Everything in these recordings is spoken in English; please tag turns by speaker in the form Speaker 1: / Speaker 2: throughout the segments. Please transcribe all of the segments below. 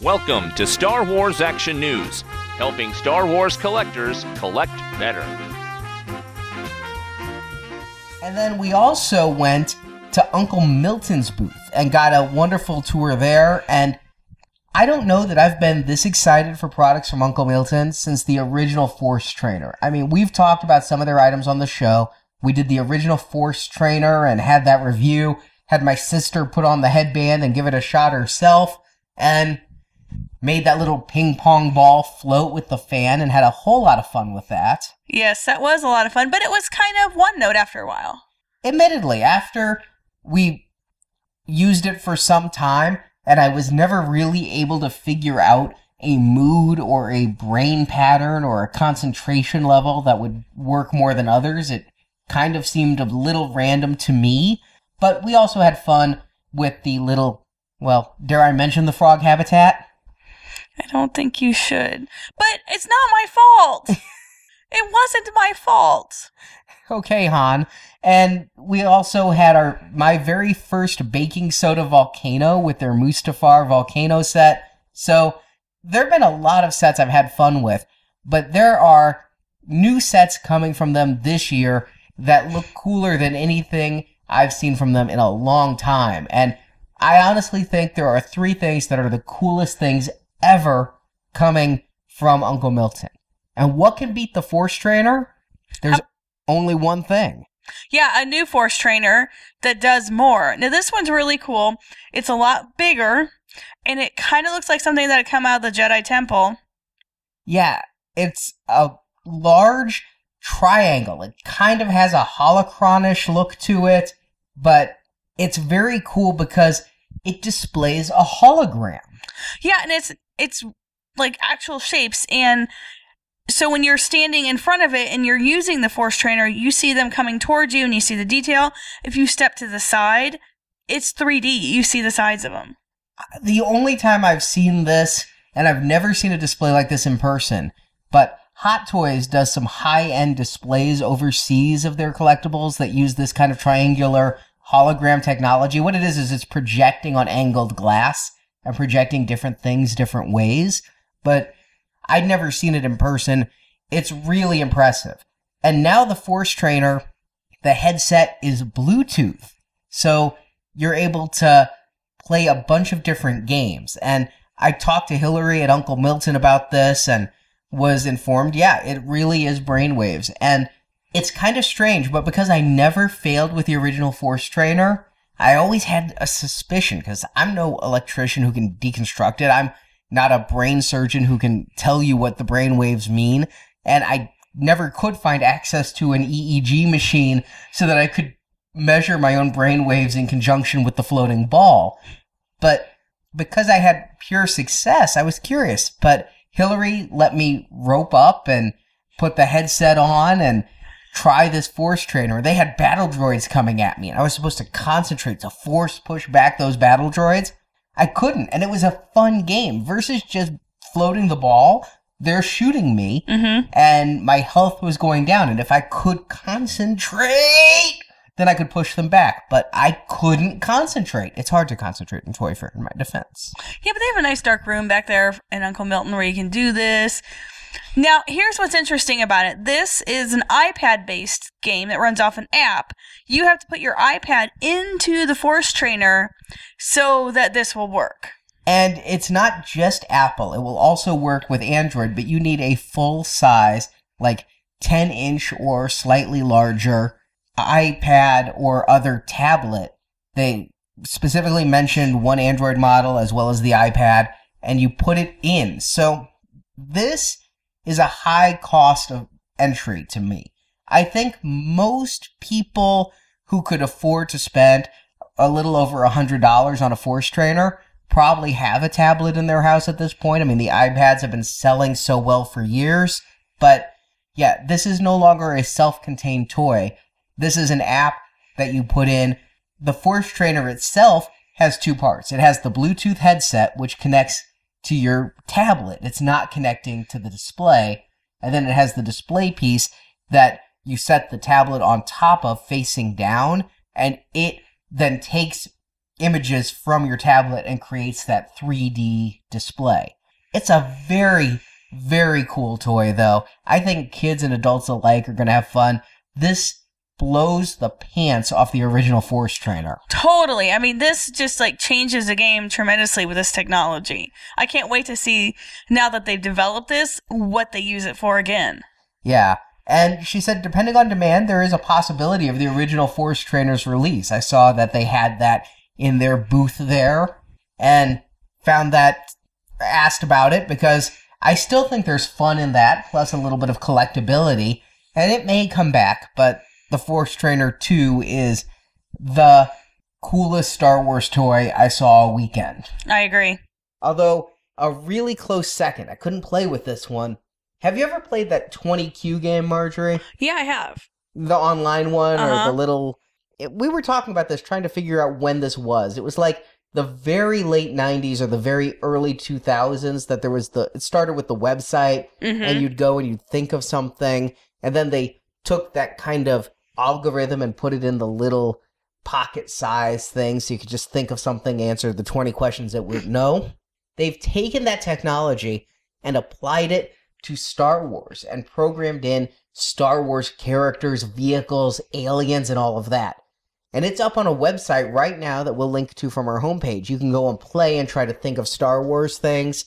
Speaker 1: Welcome to Star Wars Action News, helping Star Wars collectors collect better.
Speaker 2: And then we also went to Uncle Milton's booth and got a wonderful tour there. And I don't know that I've been this excited for products from Uncle Milton since the original Force Trainer. I mean, we've talked about some of their items on the show. We did the original Force Trainer and had that review, had my sister put on the headband and give it a shot herself. And made that little ping pong ball float with the fan and had a whole lot of fun with that.
Speaker 1: Yes, that was a lot of fun, but it was kind of one note after a while.
Speaker 2: Admittedly, after we used it for some time, and I was never really able to figure out a mood or a brain pattern or a concentration level that would work more than others. It kind of seemed a little random to me, but we also had fun with the little, well, dare I mention the frog habitat? I don't think you should.
Speaker 1: But it's not my fault. it wasn't my fault.
Speaker 2: Okay, Han. And we also had our my very first baking soda volcano with their Mustafar volcano set. So there have been a lot of sets I've had fun with, but there are new sets coming from them this year that look cooler than anything I've seen from them in a long time. And I honestly think there are three things that are the coolest things ever coming from Uncle Milton. And what can beat the force trainer? There's only one thing.
Speaker 1: Yeah, a new force trainer that does more. Now this one's really cool. It's a lot bigger and it kind of looks like something that had come out of the Jedi temple.
Speaker 2: Yeah, it's a large triangle. It kind of has a holocronish look to it, but it's very cool because it displays a hologram.
Speaker 1: Yeah, and it's it's like actual shapes and so when you're standing in front of it and you're using the force trainer, you see them coming towards you and you see the detail. If you step to the side, it's 3D. You see the sides of them.
Speaker 2: Uh, the only time I've seen this, and I've never seen a display like this in person, but Hot Toys does some high end displays overseas of their collectibles that use this kind of triangular hologram technology. What it is, is it's projecting on angled glass and projecting different things different ways, but I'd never seen it in person. It's really impressive. And now the Force Trainer, the headset is Bluetooth. So you're able to play a bunch of different games. And I talked to Hillary at Uncle Milton about this and was informed, yeah, it really is brainwaves. And it's kind of strange, but because I never failed with the original Force Trainer, I always had a suspicion because I'm no electrician who can deconstruct it. I'm not a brain surgeon who can tell you what the brain waves mean. And I never could find access to an EEG machine so that I could measure my own brain waves in conjunction with the floating ball. But because I had pure success, I was curious. But Hillary let me rope up and put the headset on and try this force train, they had battle droids coming at me, and I was supposed to concentrate to force push back those battle droids. I couldn't, and it was a fun game versus just floating the ball. They're shooting me, mm-hmm. and my health was going down. And if I could concentrate, then I could push them back. But I couldn't concentrate. It's hard to concentrate in Fair, in my defense.
Speaker 1: Yeah, but they have a nice dark room back there in Uncle Milton where you can do this. Now, here's what's interesting about it. This is an iPad based game that runs off an app. You have to put your iPad into the Force Trainer so that this will work.
Speaker 2: And it's not just Apple, it will also work with Android, but you need a full size, like 10 inch or slightly larger iPad or other tablet. They specifically mentioned one Android model as well as the iPad, and you put it in. So this is a high cost of entry to me. I think most people who could afford to spend a little over a $100 on a force trainer probably have a tablet in their house at this point. I mean, the iPads have been selling so well for years, but yeah, this is no longer a self contained toy. This is an app that you put in. The force trainer itself has two parts it has the Bluetooth headset, which connects to your tablet. It's not connecting to the display. And then it has the display piece that you set the tablet on top of facing down, and it then takes images from your tablet and creates that 3D display. It's a very, very cool toy, though. I think kids and adults alike are going to have fun. This blows the pants off the original Force Trainer.
Speaker 1: Totally. I mean, this just like changes the game tremendously with this technology. I can't wait to see now that they've developed this what they use it for again.
Speaker 2: Yeah. And she said, depending on demand, there is a possibility of the original Force Trainer's release. I saw that they had that in their booth there and found that, asked about it because I still think there's fun in that, plus a little bit of collectability. And it may come back, but the Force Trainer 2 is the coolest Star Wars toy I saw all weekend. I agree. Although a really close second, I couldn't play with this one. Have you ever played that 20Q game, Marjorie?
Speaker 1: Yeah, I have.
Speaker 2: The online one uh-huh. or the uh-huh. little. It, we were talking about this, trying to figure out when this was. It was like the very late 90s or the very early 2000s that there was the. It started with the website, mm-hmm. and you'd go and you'd think of something, and then they took that kind of algorithm and put it in the little pocket size thing so you could just think of something, answer the 20 questions that we know. They've taken that technology and applied it to Star Wars and programmed in Star Wars characters, vehicles, aliens, and all of that. And it's up on a website right now that we'll link to from our homepage. You can go and play and try to think of Star Wars things,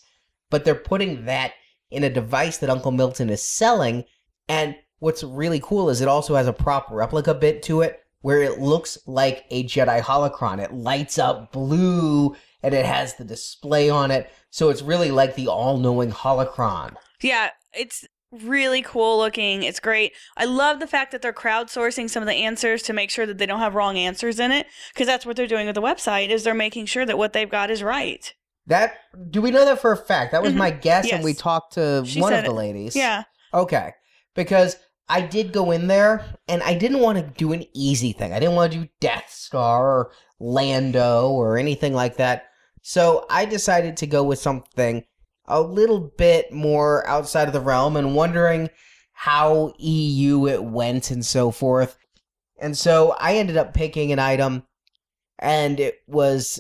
Speaker 2: but they're putting that in a device that Uncle Milton is selling, and what's really cool is it also has a prop replica bit to it where it looks like a Jedi holocron. It lights up blue and it has the display on it. So it's really like the all knowing holocron.
Speaker 1: Yeah, it's really cool looking. It's great. I love the fact that they're crowdsourcing some of the answers to make sure that they don't have wrong answers in it because that's what they're doing with the website is they're making sure that what they've got is right.
Speaker 2: That do we know that for a fact? That was mm-hmm. my guess yes. and we talked to she one of the ladies. It. Yeah. Okay. Because I did go in there and I didn't want to do an easy thing. I didn't want to do Death Star or Lando or anything like that. So I decided to go with something a little bit more outside of the realm and wondering how EU it went and so forth. And so I ended up picking an item and it was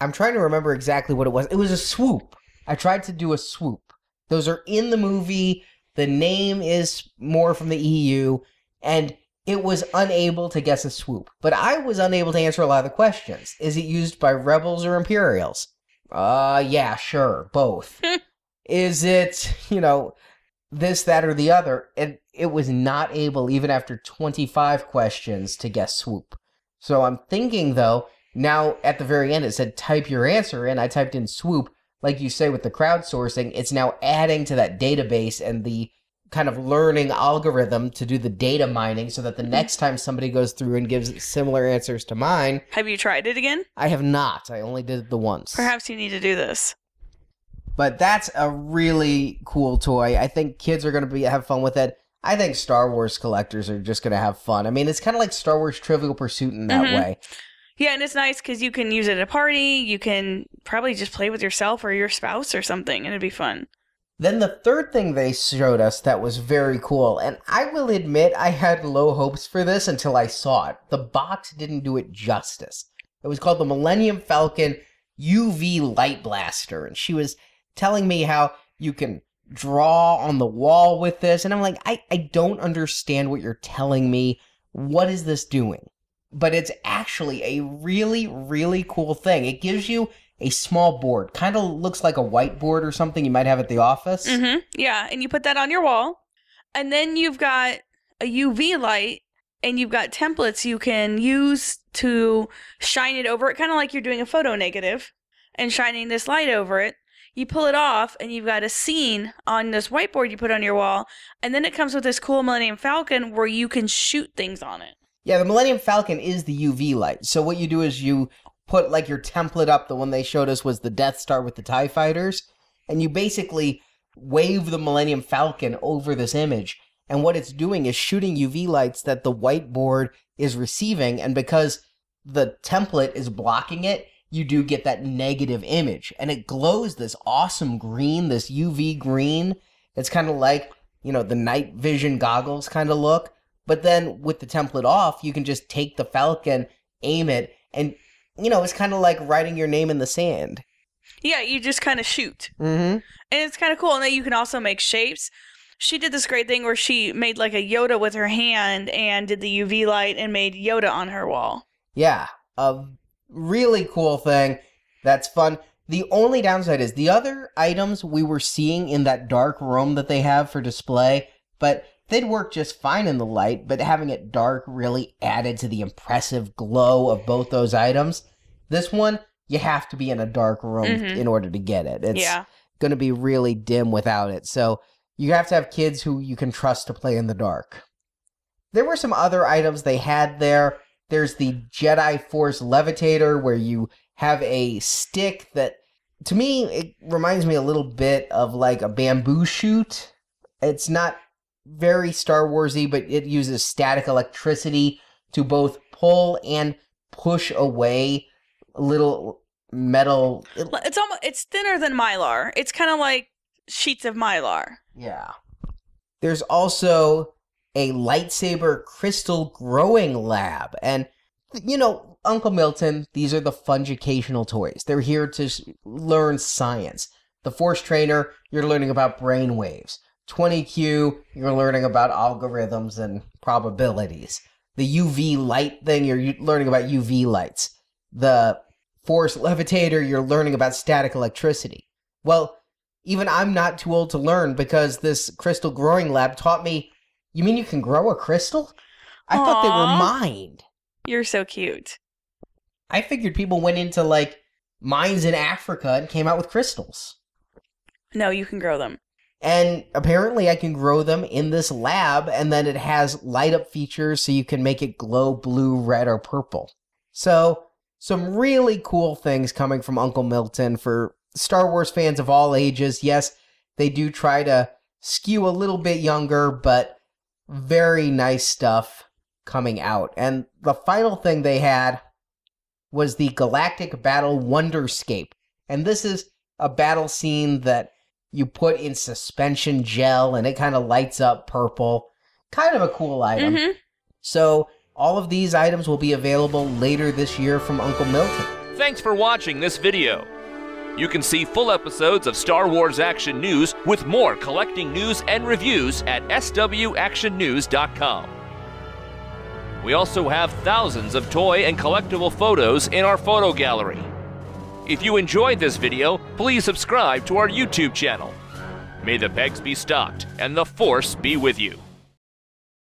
Speaker 2: I'm trying to remember exactly what it was. It was a swoop. I tried to do a swoop. Those are in the movie the name is more from the EU, and it was unable to guess a swoop. But I was unable to answer a lot of the questions. Is it used by rebels or Imperials? Uh, yeah, sure, both. Hmm. is it, you know, this, that, or the other? And it was not able, even after 25 questions, to guess swoop. So I'm thinking, though, now at the very end it said type your answer in. I typed in swoop like you say with the crowdsourcing, it's now adding to that database and the kind of learning algorithm to do the data mining so that the mm-hmm. next time somebody goes through and gives similar answers to mine.
Speaker 1: Have you tried it again?
Speaker 2: I have not. I only did it the once.
Speaker 1: Perhaps you need to do this.
Speaker 2: But that's a really cool toy. I think kids are going to be have fun with it. I think Star Wars collectors are just going to have fun. I mean, it's kind of like Star Wars Trivial Pursuit in that mm-hmm. way.
Speaker 1: Yeah, and it's nice because you can use it at a party. You can probably just play with yourself or your spouse or something, and it'd be fun.
Speaker 2: Then the third thing they showed us that was very cool, and I will admit I had low hopes for this until I saw it. The box didn't do it justice. It was called the Millennium Falcon UV Light Blaster, and she was telling me how you can draw on the wall with this, and I'm like, I, I don't understand what you're telling me. What is this doing? but it's actually a really, really cool thing. It gives you a small board, kind of looks like a whiteboard or something you might have at the office. Mm-hmm.
Speaker 1: Yeah, and you put that on your wall. And then you've got a UV light and you've got templates you can use to shine it over it, kind of like you're doing a photo negative and shining this light over it. You pull it off and you've got a scene on this whiteboard you put on your wall. And then it comes with this cool Millennium Falcon where you can shoot things on it.
Speaker 2: Yeah, the Millennium Falcon is the UV light. So what you do is you put like your template up. The one they showed us was the Death Star with the Tie Fighters, and you basically wave the Millennium Falcon over this image. And what it's doing is shooting UV lights that the whiteboard is receiving. And because the template is blocking it, you do get that negative image. And it glows this awesome green, this UV green. It's kind of like, you know, the night vision goggles kind of look, but then with the template off, you can just take the falcon, aim it, and you know, it's kind of like writing your name in the sand.
Speaker 1: Yeah, you just kind of shoot. Mm-hmm. And it's kind of cool. And then you can also make shapes. She did this great thing where she made like a Yoda with her hand and did the UV light and made Yoda on her wall.
Speaker 2: Yeah, a really cool thing. That's fun. The only downside is the other items we were seeing in that dark room that they have for display, but They'd work just fine in the light, but having it dark really added to the impressive glow of both those items. This one, you have to be in a dark room mm-hmm. in order to get it. It's yeah. going to be really dim without it. So you have to have kids who you can trust to play in the dark. There were some other items they had there. There's the Jedi Force Levitator, where you have a stick that, to me, it reminds me a little bit of like a bamboo shoot. It's not very Star Warsy, but it uses static electricity to both pull and push away little metal.
Speaker 1: It's almost it's thinner than mylar. It's kind of like sheets of mylar.
Speaker 2: Yeah. There's also a lightsaber crystal growing lab and you know uncle milton these are the funjucational toys they're here to learn science the force trainer you're learning about brain waves 20Q, you're learning about algorithms and probabilities. The UV light thing, you're learning about UV lights. The force levitator, you're learning about static electricity. Well, even I'm not too old to learn because this crystal growing lab taught me you mean you can grow a crystal? I Aww. thought they were mined. You're so cute. I figured people went into like mines in Africa and came out with crystals. No, you can grow them. And apparently I can grow them in this lab and then it has light up features so you can make it glow blue, red, or purple. So some really cool things coming from Uncle Milton for Star Wars fans of all ages. Yes, they do try to skew a little bit younger, but very nice stuff coming out. And the final thing they had was the Galactic Battle Wonderscape. And this is a battle scene that you put in suspension gel and it kind of lights up purple. Kind of a cool item. Mm-hmm. So, all of these items will be available later this year from Uncle Milton.
Speaker 1: Thanks for watching this video. You can see full episodes of Star Wars Action News with more collecting news and reviews at swactionnews.com. We also have thousands of toy and collectible photos in our photo gallery. If you enjoyed this video, please subscribe to our YouTube channel. May the pegs be stocked and the force be with you.